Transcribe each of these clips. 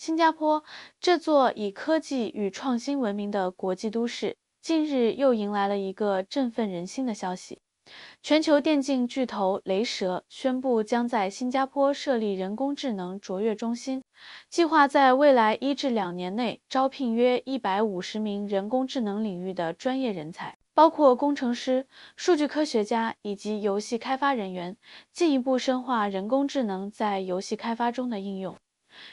新加坡这座以科技与创新闻名的国际都市，近日又迎来了一个振奋人心的消息。全球电竞巨头雷蛇宣布将在新加坡设立人工智能卓越中心，计划在未来一至两年内招聘约一百五十名人工智能领域的专业人才，包括工程师、数据科学家以及游戏开发人员，进一步深化人工智能在游戏开发中的应用。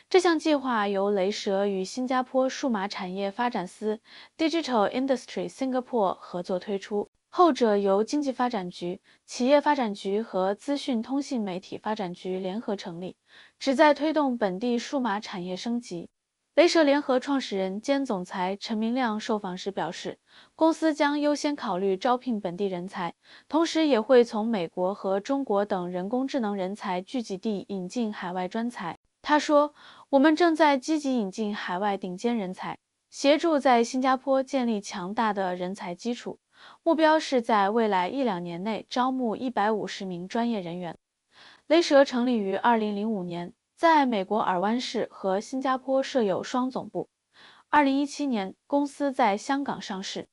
这项计划由雷蛇与新加坡数码产业发展司 Digital Industry Singapore 合作推出，后者由经济发展局、企业发展局和资讯通信媒体发展局联合成立，旨在推动本地数码产业升级。雷蛇联合创始人兼总裁陈明亮受访时表示，公司将优先考虑招聘本地人才，同时也会从美国和中国等人工智能人才聚集地引进海外专才。他说，我们正在积极引进海外顶尖人才，协助在新加坡建立强大的人才基础。目标是在未来一两年内招募一百五十名专业人员。雷蛇成立于二零零五年，在美国尔湾市和新加坡设有双总部。二零一七年，公司在香港上市，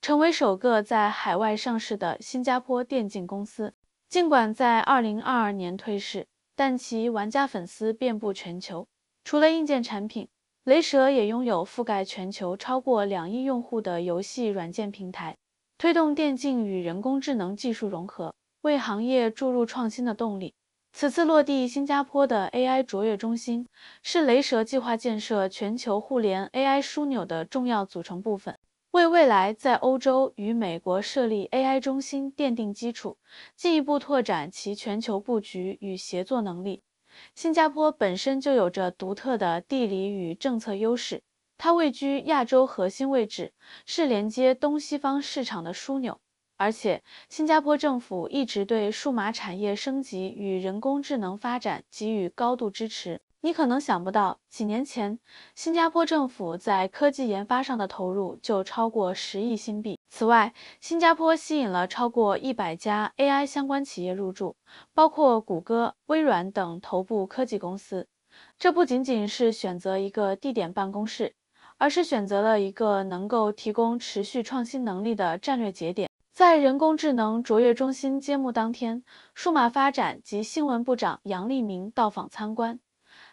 成为首个在海外上市的新加坡电竞公司。尽管在二零二二年退市。但其玩家粉丝遍布全球，除了硬件产品，雷蛇也拥有覆盖全球超过两亿用户的游戏软件平台，推动电竞与人工智能技术融合，为行业注入创新的动力。此次落地新加坡的 A I 卓越中心，是雷蛇计划建设全球互联 A I 枢纽的重要组成部分。为未来在欧洲与美国设立 AI 中心奠定基础，进一步拓展其全球布局与协作能力。新加坡本身就有着独特的地理与政策优势，它位居亚洲核心位置，是连接东西方市场的枢纽，而且新加坡政府一直对数码产业升级与人工智能发展给予高度支持。你可能想不到，几年前新加坡政府在科技研发上的投入就超过十亿新币。此外，新加坡吸引了超过一百家 AI 相关企业入驻，包括谷歌、微软等头部科技公司。这不仅仅是选择一个地点办公室，而是选择了一个能够提供持续创新能力的战略节点。在人工智能卓越中心揭幕当天，数码发展及新闻部长杨立明到访参观。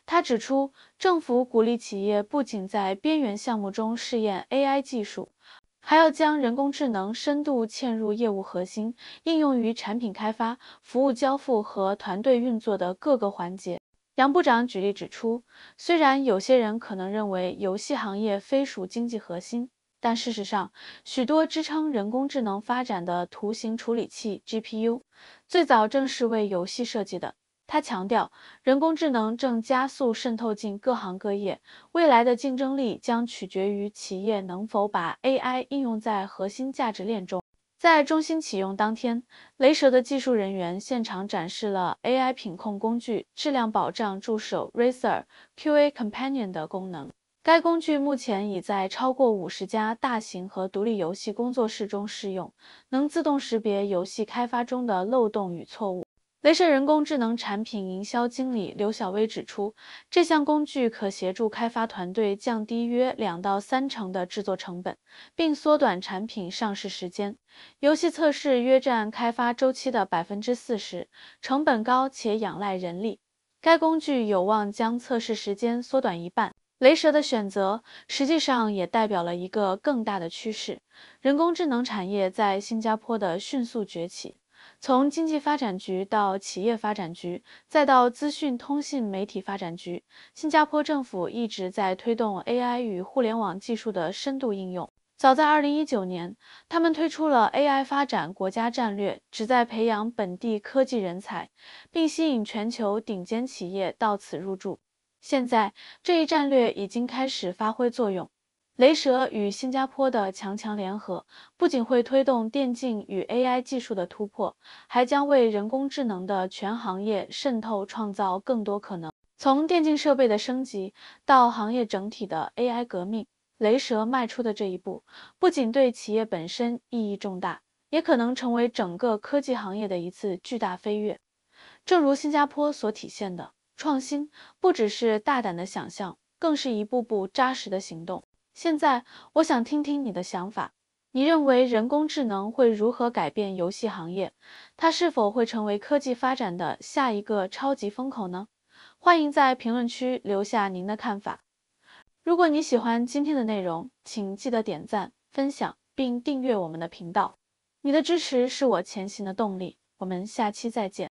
他指出，政府鼓励企业不仅在边缘项目中试验 A I 技术，还要将人工智能深度嵌入业务核心，应用于产品开发、服务交付和团队运作的各个环节。杨部长举例指出，虽然有些人可能认为游戏行业非属经济核心，但事实上，许多支撑人工智能发展的图形处理器 G P U 最早正是为游戏设计的。他强调，人工智能正加速渗透进各行各业，未来的竞争力将取决于企业能否把 A I 应用在核心价值链中。在中心启用当天，雷蛇的技术人员现场展示了 A I 品控工具质量保障助手 Razer Q A Companion 的功能。该工具目前已在超过五十家大型和独立游戏工作室中试用，能自动识别游戏开发中的漏洞与错误。雷蛇人工智能产品营销经理刘小威指出，这项工具可协助开发团队降低约两到三成的制作成本，并缩短产品上市时间。游戏测试约占开发周期的百分之四十，成本高且仰赖人力。该工具有望将测试时间缩短一半。雷蛇的选择实际上也代表了一个更大的趋势人工智能产业在新加坡的迅速崛起。从经济发展局到企业发展局，再到资讯通信媒体发展局，新加坡政府一直在推动 AI 与互联网技术的深度应用。早在二零一九年，他们推出了 AI 发展国家战略，旨在培养本地科技人才，并吸引全球顶尖企业到此入驻。现在，这一战略已经开始发挥作用。雷蛇与新加坡的强强联合，不仅会推动电竞与 A I 技术的突破，还将为人工智能的全行业渗透创造更多可能。从电竞设备的升级到行业整体的 A I 革命，雷蛇迈出的这一步，不仅对企业本身意义重大，也可能成为整个科技行业的一次巨大飞跃。正如新加坡所体现的，创新不只是大胆的想象，更是一步步扎实的行动。现在我想听听你的想法，你认为人工智能会如何改变游戏行业？它是否会成为科技发展的下一个超级风口呢？欢迎在评论区留下您的看法。如果你喜欢今天的内容，请记得点赞、分享并订阅我们的频道。你的支持是我前行的动力。我们下期再见。